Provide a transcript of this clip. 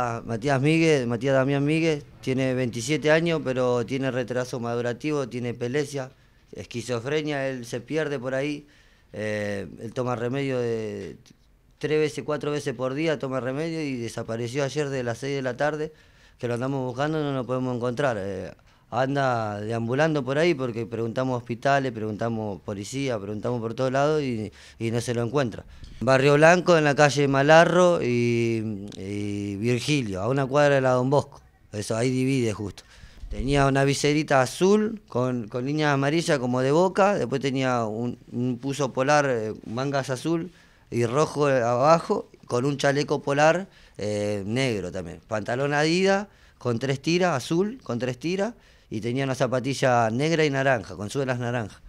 Ah, Matías Miguel, Matías Damián Miguel, tiene 27 años, pero tiene retraso madurativo, tiene epilepsia, esquizofrenia, él se pierde por ahí, eh, él toma remedio de tres veces, cuatro veces por día, toma remedio y desapareció ayer de las 6 de la tarde, que lo andamos buscando no lo podemos encontrar. Eh, anda deambulando por ahí porque preguntamos hospitales, preguntamos policía, preguntamos por todos lados y, no se lo encuentra. Barrio Blanco, en la calle Malarro y Virgilio, a una cuadra de la Don Bosco. Eso ahí divide justo. Tenía una viserita azul con, línea líneas como de boca, después tenía un, puso polar, eh, mangas azul y rojo abajo, con un chaleco polar eh, negro también. Pantalón Adidas con tres tiras, azul, con tres tiras, y tenía una zapatilla negra y naranja, con suelas naranjas.